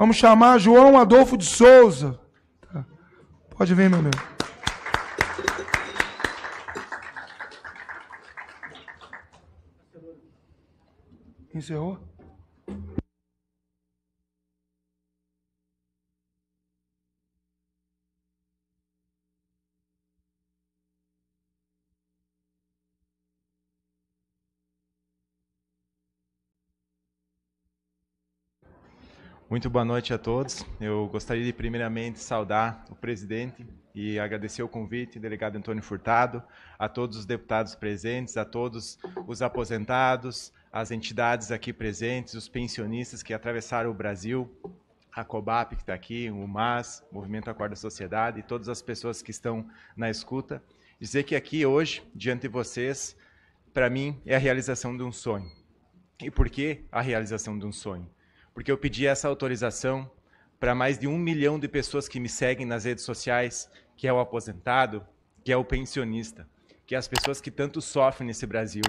Vamos chamar João Adolfo de Souza. Tá. Pode vir, meu amigo. Encerrou? Muito boa noite a todos. Eu gostaria de primeiramente saudar o presidente e agradecer o convite, delegado Antônio Furtado, a todos os deputados presentes, a todos os aposentados, as entidades aqui presentes, os pensionistas que atravessaram o Brasil, a COBAP que está aqui, o MAS, Movimento Acorda Sociedade e todas as pessoas que estão na escuta. Dizer que aqui hoje, diante de vocês, para mim é a realização de um sonho. E por que a realização de um sonho? porque eu pedi essa autorização para mais de um milhão de pessoas que me seguem nas redes sociais, que é o aposentado, que é o pensionista, que é as pessoas que tanto sofrem nesse Brasil.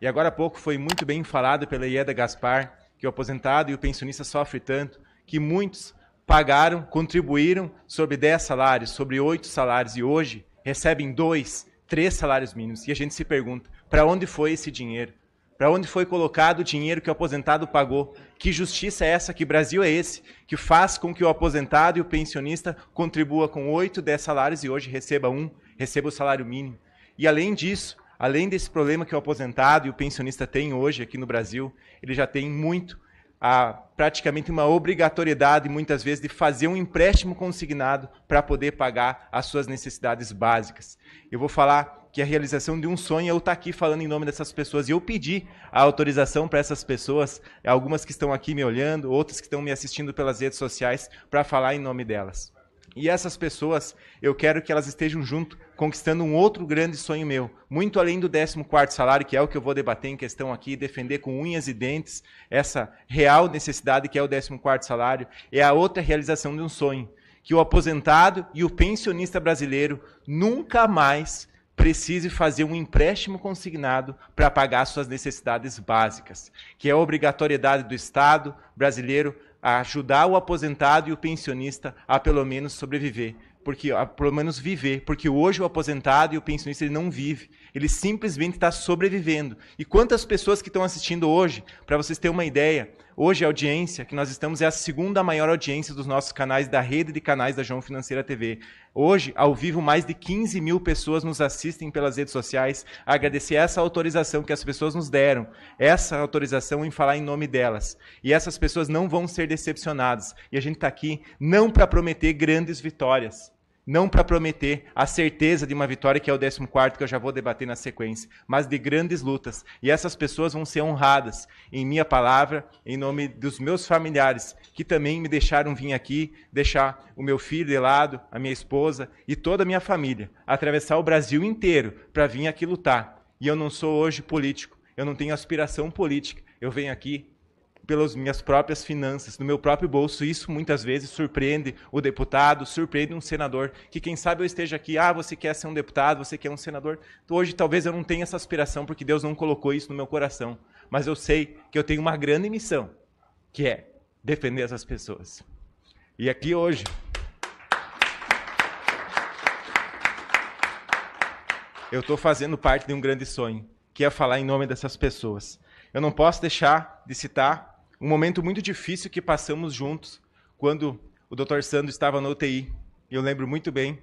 E agora há pouco foi muito bem falado pela Ieda Gaspar que o aposentado e o pensionista sofrem tanto que muitos pagaram, contribuíram sobre 10 salários, sobre 8 salários e hoje recebem dois, três salários mínimos. E a gente se pergunta: para onde foi esse dinheiro? Para onde foi colocado o dinheiro que o aposentado pagou? Que justiça é essa? Que Brasil é esse? Que faz com que o aposentado e o pensionista contribua com 8, 10 salários e hoje receba um, receba o salário mínimo. E além disso, além desse problema que o aposentado e o pensionista têm hoje aqui no Brasil, ele já tem muito, a, praticamente uma obrigatoriedade, muitas vezes, de fazer um empréstimo consignado para poder pagar as suas necessidades básicas. Eu vou falar que a realização de um sonho é eu estar tá aqui falando em nome dessas pessoas. E eu pedi a autorização para essas pessoas, algumas que estão aqui me olhando, outras que estão me assistindo pelas redes sociais, para falar em nome delas. E essas pessoas, eu quero que elas estejam junto, conquistando um outro grande sonho meu, muito além do 14 salário, que é o que eu vou debater em questão aqui, defender com unhas e dentes essa real necessidade que é o 14 salário, é a outra realização de um sonho, que o aposentado e o pensionista brasileiro nunca mais precise fazer um empréstimo consignado para pagar suas necessidades básicas, que é a obrigatoriedade do Estado brasileiro a ajudar o aposentado e o pensionista a pelo menos sobreviver, porque a pelo menos viver, porque hoje o aposentado e o pensionista ele não vive, ele simplesmente está sobrevivendo. E quantas pessoas que estão assistindo hoje, para vocês terem uma ideia, Hoje a audiência que nós estamos é a segunda maior audiência dos nossos canais da rede de canais da João Financeira TV. Hoje, ao vivo, mais de 15 mil pessoas nos assistem pelas redes sociais. Agradecer essa autorização que as pessoas nos deram, essa autorização em falar em nome delas. E essas pessoas não vão ser decepcionadas. E a gente está aqui não para prometer grandes vitórias, não para prometer a certeza de uma vitória, que é o 14, que eu já vou debater na sequência, mas de grandes lutas. E essas pessoas vão ser honradas, em minha palavra, em nome dos meus familiares, que também me deixaram vir aqui, deixar o meu filho de lado, a minha esposa e toda a minha família, atravessar o Brasil inteiro para vir aqui lutar. E eu não sou hoje político, eu não tenho aspiração política, eu venho aqui pelas minhas próprias finanças, no meu próprio bolso. Isso muitas vezes surpreende o deputado, surpreende um senador, que quem sabe eu esteja aqui, ah, você quer ser um deputado, você quer um senador. Hoje talvez eu não tenha essa aspiração porque Deus não colocou isso no meu coração, mas eu sei que eu tenho uma grande missão, que é defender essas pessoas. E aqui hoje, eu estou fazendo parte de um grande sonho, que é falar em nome dessas pessoas. Eu não posso deixar de citar um momento muito difícil que passamos juntos quando o Dr. Sandro estava no UTI. Eu lembro muito bem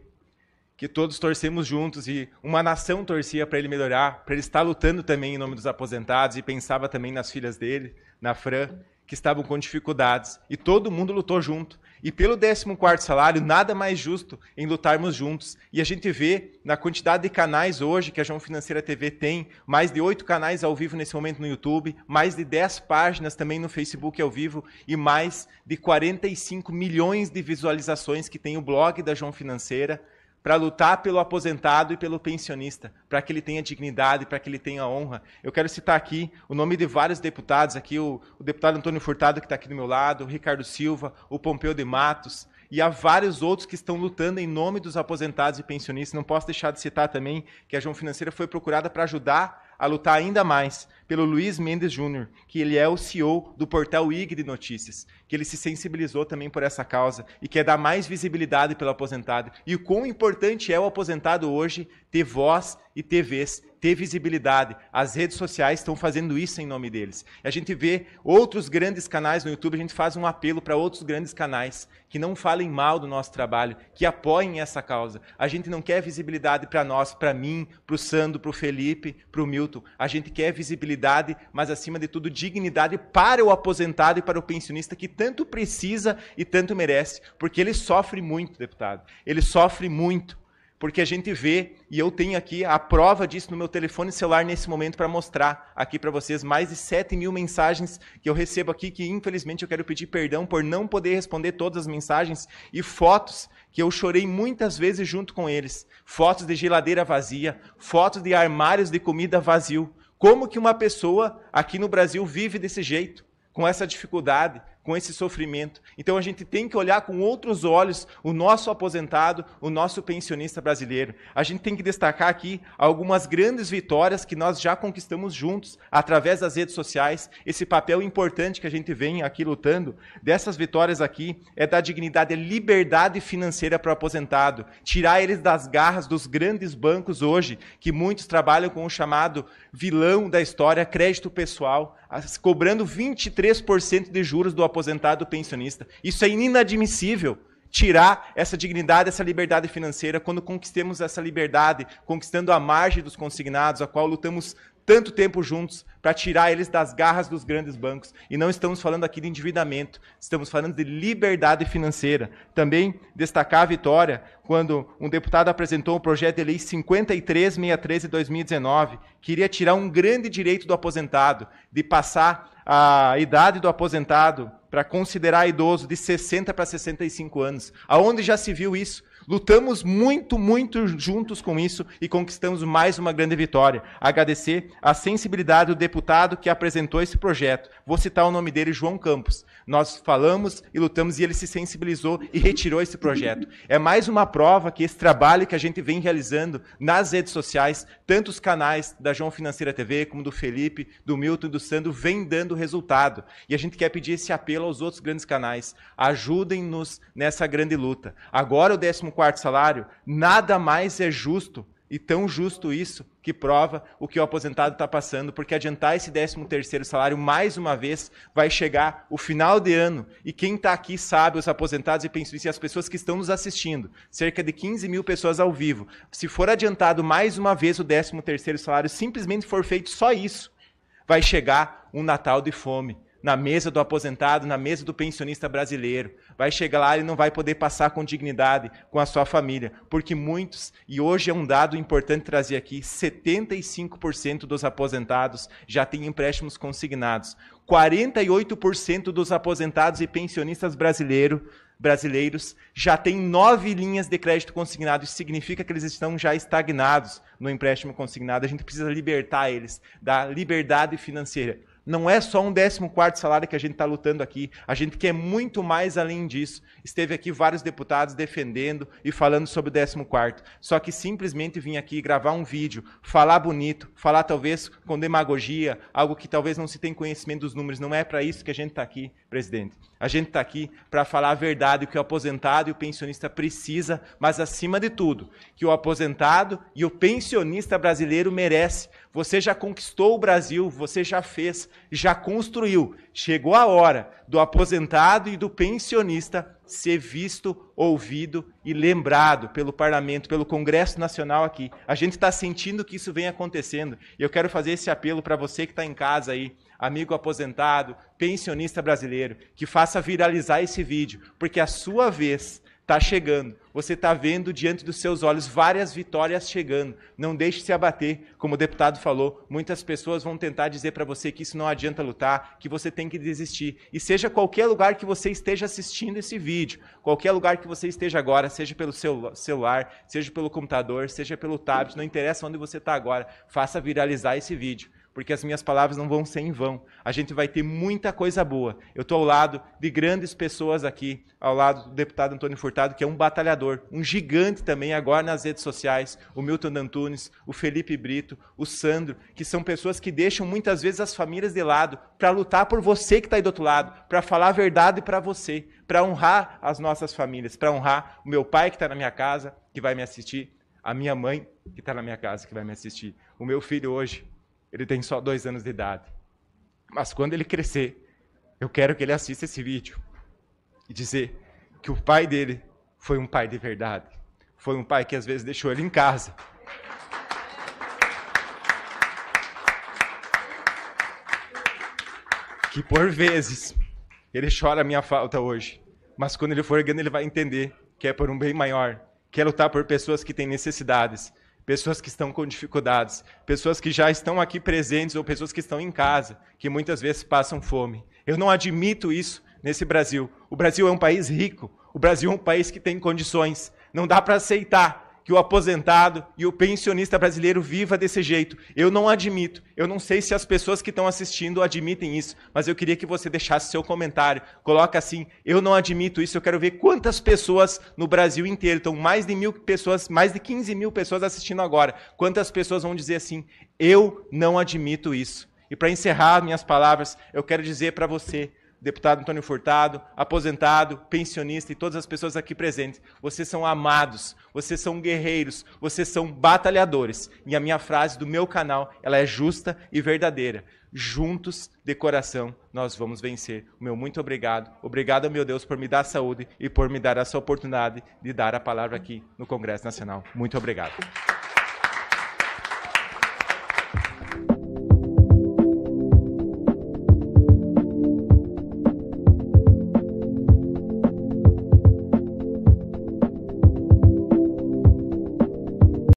que todos torcemos juntos e uma nação torcia para ele melhorar, para ele estar lutando também em nome dos aposentados e pensava também nas filhas dele, na Fran, que estavam com dificuldades. E todo mundo lutou junto. E pelo 14 salário, nada mais justo em lutarmos juntos. E a gente vê na quantidade de canais hoje que a João Financeira TV tem, mais de oito canais ao vivo nesse momento no YouTube, mais de 10 páginas também no Facebook ao vivo e mais de 45 milhões de visualizações que tem o blog da João Financeira para lutar pelo aposentado e pelo pensionista, para que ele tenha dignidade, para que ele tenha honra. Eu quero citar aqui o nome de vários deputados, aqui o, o deputado Antônio Furtado, que está aqui do meu lado, o Ricardo Silva, o Pompeu de Matos, e há vários outros que estão lutando em nome dos aposentados e pensionistas. Não posso deixar de citar também que a João Financeira foi procurada para ajudar a lutar ainda mais pelo Luiz Mendes Júnior, que ele é o CEO do portal IG de Notícias, que ele se sensibilizou também por essa causa e quer dar mais visibilidade pelo aposentado. E o quão importante é o aposentado hoje ter voz e ter vez ter visibilidade. As redes sociais estão fazendo isso em nome deles. E a gente vê outros grandes canais no YouTube, a gente faz um apelo para outros grandes canais que não falem mal do nosso trabalho, que apoiem essa causa. A gente não quer visibilidade para nós, para mim, para o Sandro, para o Felipe, para o Milton. A gente quer visibilidade, mas acima de tudo dignidade para o aposentado e para o pensionista que tanto precisa e tanto merece, porque ele sofre muito, deputado. Ele sofre muito porque a gente vê, e eu tenho aqui a prova disso no meu telefone celular nesse momento para mostrar aqui para vocês mais de 7 mil mensagens que eu recebo aqui, que infelizmente eu quero pedir perdão por não poder responder todas as mensagens, e fotos que eu chorei muitas vezes junto com eles. Fotos de geladeira vazia, fotos de armários de comida vazio. Como que uma pessoa aqui no Brasil vive desse jeito? com essa dificuldade, com esse sofrimento. Então a gente tem que olhar com outros olhos o nosso aposentado, o nosso pensionista brasileiro. A gente tem que destacar aqui algumas grandes vitórias que nós já conquistamos juntos através das redes sociais. Esse papel importante que a gente vem aqui lutando, dessas vitórias aqui, é da dignidade, é liberdade financeira para o aposentado. Tirar eles das garras dos grandes bancos hoje, que muitos trabalham com o chamado vilão da história, crédito pessoal, cobrando 23% de juros do aposentado aposentado, pensionista. Isso é inadmissível. Tirar essa dignidade, essa liberdade financeira, quando conquistemos essa liberdade, conquistando a margem dos consignados, a qual lutamos tanto tempo juntos para tirar eles das garras dos grandes bancos. E não estamos falando aqui de endividamento, estamos falando de liberdade financeira. Também destacar a vitória quando um deputado apresentou o projeto de lei 5363 de 2019, que iria tirar um grande direito do aposentado de passar a idade do aposentado para considerar idoso de 60 para 65 anos. Aonde já se viu isso? Lutamos muito, muito juntos com isso e conquistamos mais uma grande vitória. Agradecer a sensibilidade do deputado que apresentou esse projeto. Vou citar o nome dele, João Campos. Nós falamos e lutamos e ele se sensibilizou e retirou esse projeto. É mais uma prova que esse trabalho que a gente vem realizando nas redes sociais, tantos canais da João Financeira TV, como do Felipe, do Milton e do Sandro, vem dando do resultado. E a gente quer pedir esse apelo aos outros grandes canais. Ajudem-nos nessa grande luta. Agora, o 14 salário, nada mais é justo e tão justo isso que prova o que o aposentado está passando, porque adiantar esse 13º salário mais uma vez vai chegar o final de ano e quem está aqui sabe, os aposentados e pensionistas e as pessoas que estão nos assistindo, cerca de 15 mil pessoas ao vivo, se for adiantado mais uma vez o 13º salário, simplesmente for feito só isso, vai chegar um Natal de fome na mesa do aposentado, na mesa do pensionista brasileiro. Vai chegar lá e não vai poder passar com dignidade com a sua família, porque muitos, e hoje é um dado importante trazer aqui, 75% dos aposentados já têm empréstimos consignados. 48% dos aposentados e pensionistas brasileiro, brasileiros já têm nove linhas de crédito consignado. Isso significa que eles estão já estagnados no empréstimo consignado. A gente precisa libertar eles da liberdade financeira não é só um 14 salário que a gente está lutando aqui. A gente quer muito mais além disso. Esteve aqui vários deputados defendendo e falando sobre o 14. Só que simplesmente vir aqui gravar um vídeo, falar bonito, falar talvez com demagogia, algo que talvez não se tenha conhecimento dos números. Não é para isso que a gente está aqui, presidente. A gente está aqui para falar a verdade, o que o aposentado e o pensionista precisa, mas acima de tudo, que o aposentado e o pensionista brasileiro merece você já conquistou o Brasil, você já fez, já construiu. Chegou a hora do aposentado e do pensionista ser visto, ouvido e lembrado pelo parlamento, pelo Congresso Nacional aqui. A gente está sentindo que isso vem acontecendo. E eu quero fazer esse apelo para você que está em casa aí, amigo aposentado, pensionista brasileiro, que faça viralizar esse vídeo, porque a sua vez está chegando. Você está vendo diante dos seus olhos várias vitórias chegando. Não deixe se abater. Como o deputado falou, muitas pessoas vão tentar dizer para você que isso não adianta lutar, que você tem que desistir. E seja qualquer lugar que você esteja assistindo esse vídeo, qualquer lugar que você esteja agora, seja pelo seu celular, seja pelo computador, seja pelo tablet, não interessa onde você está agora, faça viralizar esse vídeo porque as minhas palavras não vão ser em vão. A gente vai ter muita coisa boa. Eu estou ao lado de grandes pessoas aqui, ao lado do deputado Antônio Furtado, que é um batalhador, um gigante também agora nas redes sociais, o Milton Antunes, o Felipe Brito, o Sandro, que são pessoas que deixam muitas vezes as famílias de lado para lutar por você que está aí do outro lado, para falar a verdade para você, para honrar as nossas famílias, para honrar o meu pai que está na minha casa, que vai me assistir, a minha mãe que está na minha casa, que vai me assistir, o meu filho hoje ele tem só dois anos de idade. Mas quando ele crescer, eu quero que ele assista esse vídeo e dizer que o pai dele foi um pai de verdade. Foi um pai que às vezes deixou ele em casa. Que por vezes ele chora a minha falta hoje. Mas quando ele for grande, ele vai entender que é por um bem maior, que é lutar por pessoas que têm necessidades, pessoas que estão com dificuldades, pessoas que já estão aqui presentes ou pessoas que estão em casa, que muitas vezes passam fome. Eu não admito isso nesse Brasil. O Brasil é um país rico, o Brasil é um país que tem condições. Não dá para aceitar que o aposentado e o pensionista brasileiro viva desse jeito. Eu não admito. Eu não sei se as pessoas que estão assistindo admitem isso, mas eu queria que você deixasse seu comentário. Coloca assim: eu não admito isso. Eu quero ver quantas pessoas no Brasil inteiro, estão mais de mil pessoas, mais de 15 mil pessoas assistindo agora. Quantas pessoas vão dizer assim: eu não admito isso? E para encerrar minhas palavras, eu quero dizer para você deputado Antônio Furtado, aposentado, pensionista e todas as pessoas aqui presentes. Vocês são amados, vocês são guerreiros, vocês são batalhadores. E a minha frase do meu canal, ela é justa e verdadeira. Juntos, de coração, nós vamos vencer. O meu muito obrigado. Obrigado, meu Deus, por me dar saúde e por me dar essa oportunidade de dar a palavra aqui no Congresso Nacional. Muito obrigado.